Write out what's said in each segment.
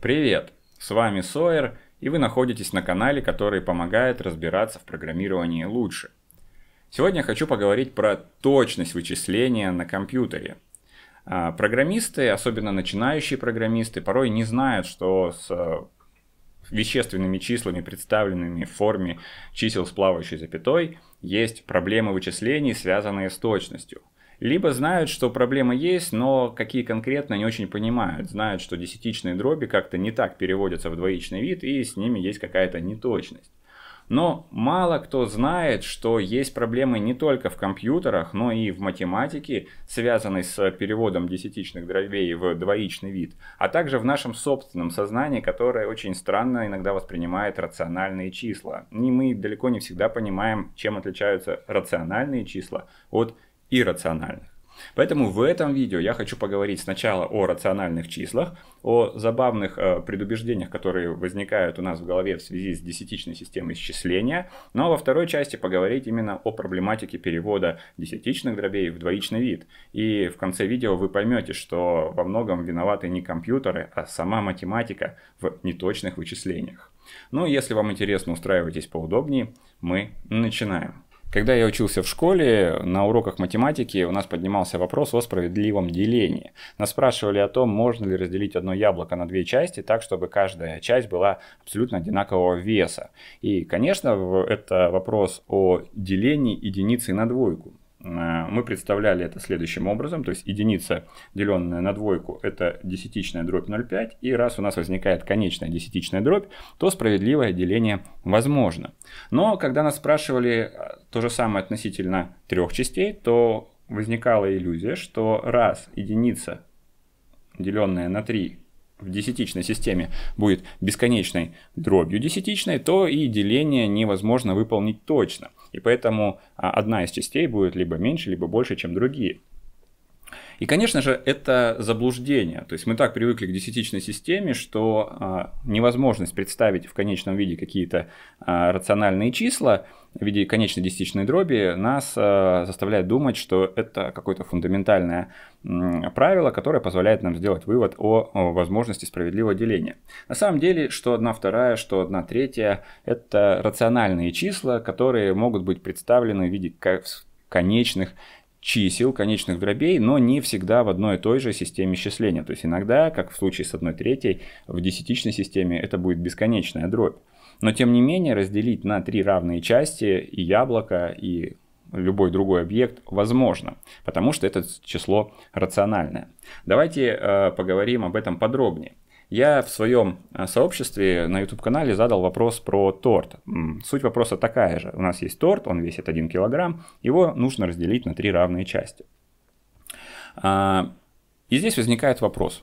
Привет, с вами Сойер, и вы находитесь на канале, который помогает разбираться в программировании лучше. Сегодня я хочу поговорить про точность вычисления на компьютере. А, программисты, особенно начинающие программисты, порой не знают, что с э, вещественными числами, представленными в форме чисел с плавающей запятой, есть проблемы вычислений, связанные с точностью – либо знают, что проблема есть, но какие конкретно не очень понимают. Знают, что десятичные дроби как-то не так переводятся в двоичный вид, и с ними есть какая-то неточность. Но мало кто знает, что есть проблемы не только в компьютерах, но и в математике, связанной с переводом десятичных дробей в двоичный вид, а также в нашем собственном сознании, которое очень странно иногда воспринимает рациональные числа. И мы далеко не всегда понимаем, чем отличаются рациональные числа от и рациональных. Поэтому в этом видео я хочу поговорить сначала о рациональных числах, о забавных э, предубеждениях, которые возникают у нас в голове в связи с десятичной системой исчисления, но ну, а во второй части поговорить именно о проблематике перевода десятичных дробей в двоичный вид. И в конце видео вы поймете, что во многом виноваты не компьютеры, а сама математика в неточных вычислениях. Ну, если вам интересно, устраивайтесь поудобнее, мы начинаем. Когда я учился в школе, на уроках математики у нас поднимался вопрос о справедливом делении. Нас спрашивали о том, можно ли разделить одно яблоко на две части так, чтобы каждая часть была абсолютно одинакового веса. И, конечно, это вопрос о делении единицы на двойку. Э, мы представляли это следующим образом, то есть единица, деленная на двойку, это десятичная дробь 0,5, и раз у нас возникает конечная десятичная дробь, то справедливое деление возможно. Но когда нас спрашивали э, то же самое относительно трех частей, то возникала иллюзия, что раз единица, деленная на 3, в десятичной системе будет бесконечной дробью десятичной, то и деление невозможно выполнить точно. И поэтому а, одна из частей будет либо меньше, либо больше, чем другие. И, конечно же, это заблуждение. То есть мы так привыкли к десятичной системе, что а, невозможность представить в конечном виде какие-то а, рациональные числа в виде конечной десятичной дроби нас а, заставляет думать, что это какое-то фундаментальное правило, которое позволяет нам сделать вывод о, о возможности справедливого деления. На самом деле, что одна вторая, что одна третья – это рациональные числа, которые могут быть представлены в виде конечных чисел, конечных дробей, но не всегда в одной и той же системе счисления. То есть иногда, как в случае с одной третьей, в десятичной системе это будет бесконечная дробь. Но тем не менее разделить на три равные части и яблоко, и любой другой объект возможно, потому что это число рациональное. Давайте э, поговорим об этом подробнее. Я в своем а, сообществе на YouTube-канале задал вопрос про торт. Суть вопроса такая же. У нас есть торт, он весит 1 килограмм, его нужно разделить на три равные части. А, и здесь возникает вопрос,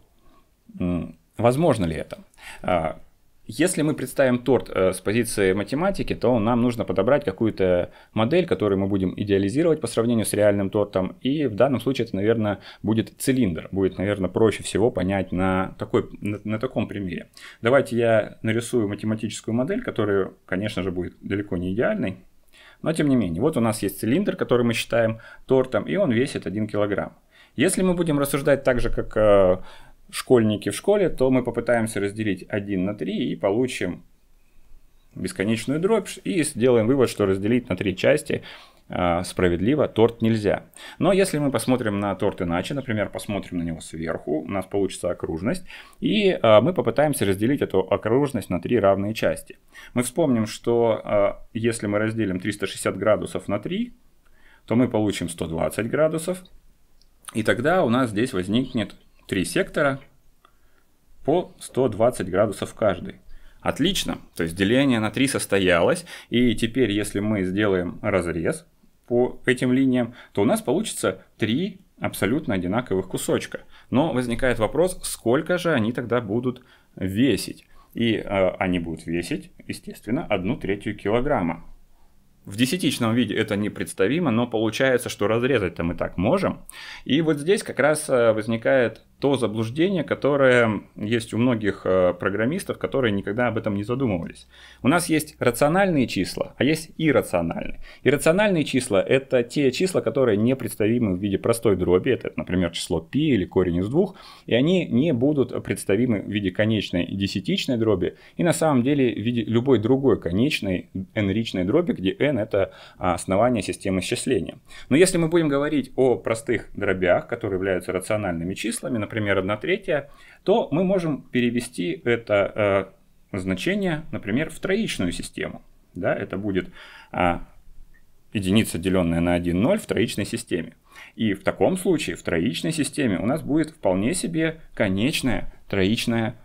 возможно ли это? А, если мы представим торт э, с позиции математики, то нам нужно подобрать какую-то модель, которую мы будем идеализировать по сравнению с реальным тортом. И в данном случае это, наверное, будет цилиндр. Будет, наверное, проще всего понять на, такой, на, на таком примере. Давайте я нарисую математическую модель, которая, конечно же, будет далеко не идеальной. Но тем не менее, вот у нас есть цилиндр, который мы считаем тортом, и он весит 1 килограмм. Если мы будем рассуждать так же, как э, школьники в школе, то мы попытаемся разделить 1 на 3 и получим бесконечную дробь и сделаем вывод, что разделить на три части а, справедливо торт нельзя. Но если мы посмотрим на торт иначе, например, посмотрим на него сверху, у нас получится окружность, и а, мы попытаемся разделить эту окружность на три равные части. Мы вспомним, что а, если мы разделим 360 градусов на 3, то мы получим 120 градусов, и тогда у нас здесь возникнет три сектора по 120 градусов каждый. Отлично, то есть деление на 3 состоялось, и теперь если мы сделаем разрез по этим линиям, то у нас получится 3 абсолютно одинаковых кусочка. Но возникает вопрос, сколько же они тогда будут весить? И э, они будут весить, естественно, одну третью килограмма. В десятичном виде это непредставимо, но получается, что разрезать-то мы так можем. И вот здесь как раз э, возникает то заблуждение, которое есть у многих э, программистов, которые никогда об этом не задумывались. У нас есть рациональные числа, а есть иррациональные. Иррациональные числа – это те числа, которые не представимы в виде простой дроби, это, например, число π или корень из двух, и они не будут представимы в виде конечной десятичной дроби, и на самом деле в виде любой другой конечной n-ричной дроби, где n – это а, основание системы счисления. Но если мы будем говорить о простых дробях, которые являются рациональными числами, например, например, 1 третья, то мы можем перевести это э, значение, например, в троичную систему. Да, это будет э, единица, деленная на 1, 0 в троичной системе. И в таком случае в троичной системе у нас будет вполне себе конечная троичная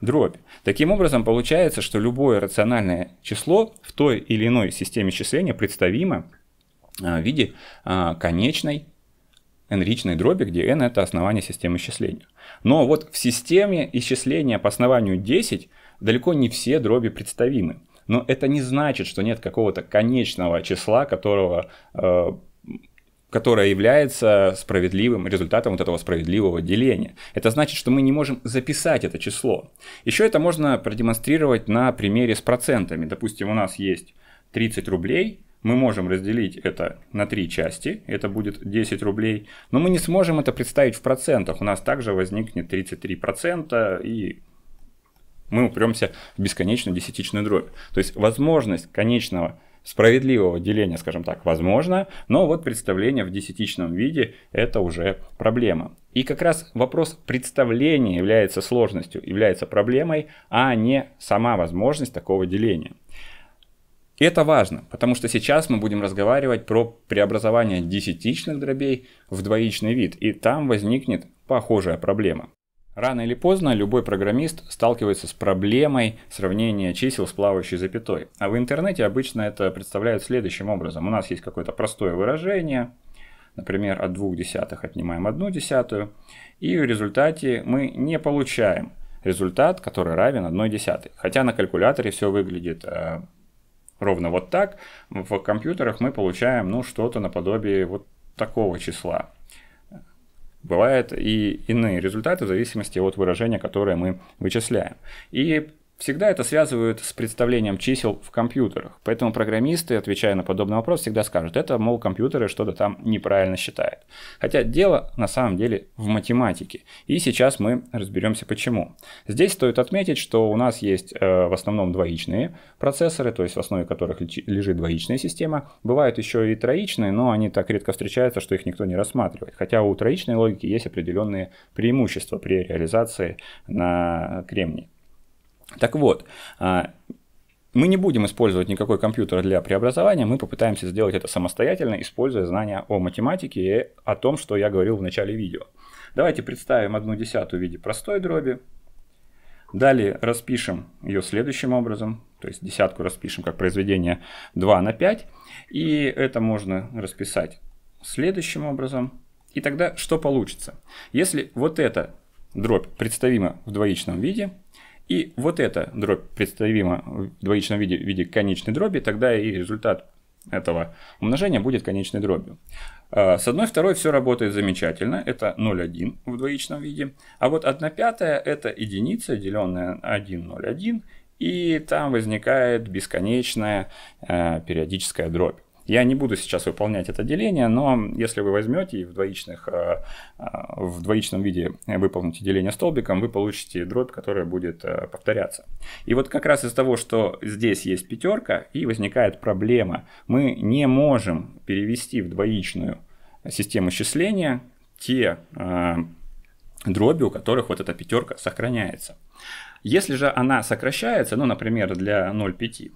дробь. Таким образом, получается, что любое рациональное число в той или иной системе счисления представимо а, в виде а, конечной n-ричной дроби, где n это основание системы исчисления. Но вот в системе исчисления по основанию 10 далеко не все дроби представимы. Но это не значит, что нет какого-то конечного числа, которого, э, которое является справедливым результатом вот этого справедливого деления. Это значит, что мы не можем записать это число. Еще это можно продемонстрировать на примере с процентами. Допустим, у нас есть 30 рублей, мы можем разделить это на три части, это будет 10 рублей, но мы не сможем это представить в процентах, у нас также возникнет 33% и мы упремся в бесконечную десятичную дробь. То есть возможность конечного справедливого деления, скажем так, возможно, но вот представление в десятичном виде – это уже проблема. И как раз вопрос представления является сложностью, является проблемой, а не сама возможность такого деления. И это важно, потому что сейчас мы будем разговаривать про преобразование десятичных дробей в двоичный вид, и там возникнет похожая проблема. Рано или поздно любой программист сталкивается с проблемой сравнения чисел с плавающей запятой. А в интернете обычно это представляют следующим образом. У нас есть какое-то простое выражение, например, от двух десятых отнимаем одну десятую, и в результате мы не получаем результат, который равен одной десятой. Хотя на калькуляторе все выглядит э, ровно вот так, в компьютерах мы получаем ну, что-то наподобие вот такого числа. Бывают и иные результаты в зависимости от выражения, которое мы вычисляем. И Всегда это связывают с представлением чисел в компьютерах. Поэтому программисты, отвечая на подобный вопрос, всегда скажут, это, мол, компьютеры что-то там неправильно считают. Хотя дело на самом деле в математике. И сейчас мы разберемся почему. Здесь стоит отметить, что у нас есть э, в основном двоичные процессоры, то есть в основе которых лежит двоичная система. Бывают еще и троичные, но они так редко встречаются, что их никто не рассматривает. Хотя у троичной логики есть определенные преимущества при реализации на кремнии. Так вот, а, мы не будем использовать никакой компьютер для преобразования, мы попытаемся сделать это самостоятельно, используя знания о математике и о том, что я говорил в начале видео. Давайте представим одну десятую в виде простой дроби. Далее распишем ее следующим образом, то есть десятку распишем как произведение 2 на 5. И это можно расписать следующим образом. И тогда что получится? Если вот эта дробь представима в двоичном виде, и вот эта дробь представима в двоичном виде, в виде конечной дроби, тогда и результат этого умножения будет конечной дробью. А, с одной второй все работает замечательно, это 0,1 в двоичном виде, а вот 1 пятая это единица, деленная 1,01, и там возникает бесконечная а, периодическая дробь. Я не буду сейчас выполнять это деление, но если вы возьмете и в, двоичных, э, э, в двоичном виде выполните деление столбиком, вы получите дробь, которая будет э, повторяться. И вот как раз из того, что здесь есть пятерка и возникает проблема, мы не можем перевести в двоичную систему счисления те дроби, у которых вот эта пятерка сохраняется. Если же она сокращается, ну, например, для 0,5,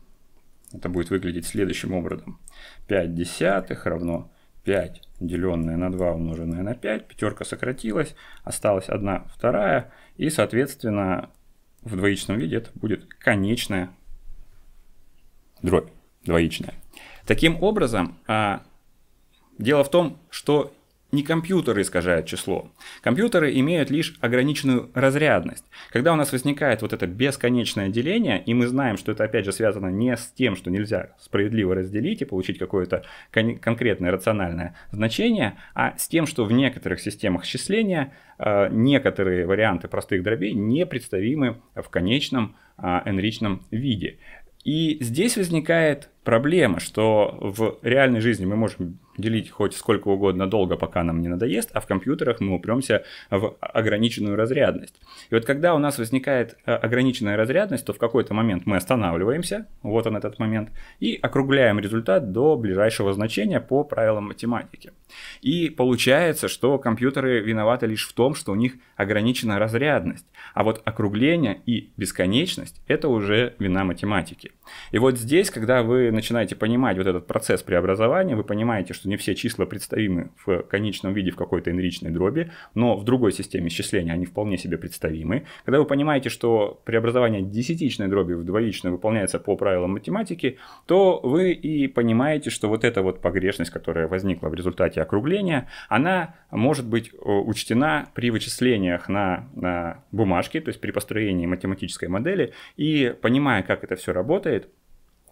это будет выглядеть следующим образом. 5 десятых равно 5 деленное на 2 умноженное на 5. Пятерка сократилась, осталась 1 вторая. И, соответственно, в двоичном виде это будет конечная дробь двоичная. Таким образом, а, дело в том, что не компьютеры искажают число. Компьютеры имеют лишь ограниченную разрядность. Когда у нас возникает вот это бесконечное деление, и мы знаем, что это опять же связано не с тем, что нельзя справедливо разделить и получить какое-то кон- конкретное рациональное значение, а с тем, что в некоторых системах счисления э, некоторые варианты простых дробей не представимы в конечном э, виде. И здесь возникает проблема, что в реальной жизни мы можем делить хоть сколько угодно долго, пока нам не надоест, а в компьютерах мы упремся в ограниченную разрядность. И вот когда у нас возникает э, ограниченная разрядность, то в какой-то момент мы останавливаемся, вот он этот момент, и округляем результат до ближайшего значения по правилам математики. И получается, что компьютеры виноваты лишь в том, что у них ограничена разрядность, а вот округление и бесконечность – это уже вина математики. И вот здесь, когда вы начинаете понимать вот этот процесс преобразования, вы понимаете, что что не все числа представимы в конечном виде в какой-то энричной дроби, но в другой системе исчисления они вполне себе представимы. Когда вы понимаете, что преобразование десятичной дроби в двоичную выполняется по правилам математики, то вы и понимаете, что вот эта вот погрешность, которая возникла в результате округления, она может быть э, учтена при вычислениях на, на бумажке, то есть при построении математической модели, и понимая, как это все работает,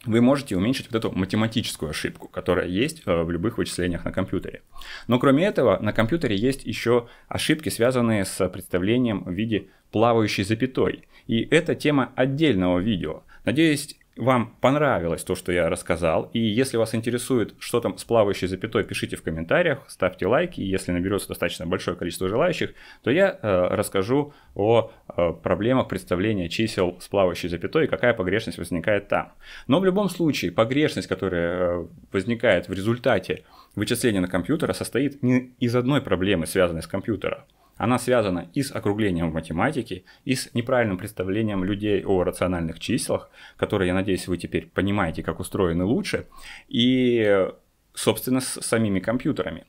вы можете уменьшить вот эту математическую ошибку, которая есть э, в любых вычислениях на компьютере. Но кроме этого, на компьютере есть еще ошибки, связанные с представлением в виде плавающей запятой. И это тема отдельного видео. Надеюсь, вам понравилось то, что я рассказал. И если вас интересует, что там с плавающей запятой, пишите в комментариях, ставьте лайки. И если наберется достаточно большое количество желающих, то я э, расскажу о Э, проблемах представления чисел с плавающей запятой и какая погрешность возникает там. Но в любом случае погрешность, которая э, возникает в результате вычисления на компьютера, состоит не из одной проблемы, связанной с компьютером. Она связана и с округлением в математике, и с неправильным представлением людей о рациональных числах, которые, я надеюсь, вы теперь понимаете, как устроены лучше, и, собственно, с самими компьютерами.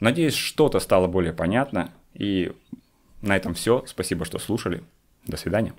Надеюсь, что-то стало более понятно, и на этом все. Спасибо, что слушали. До свидания.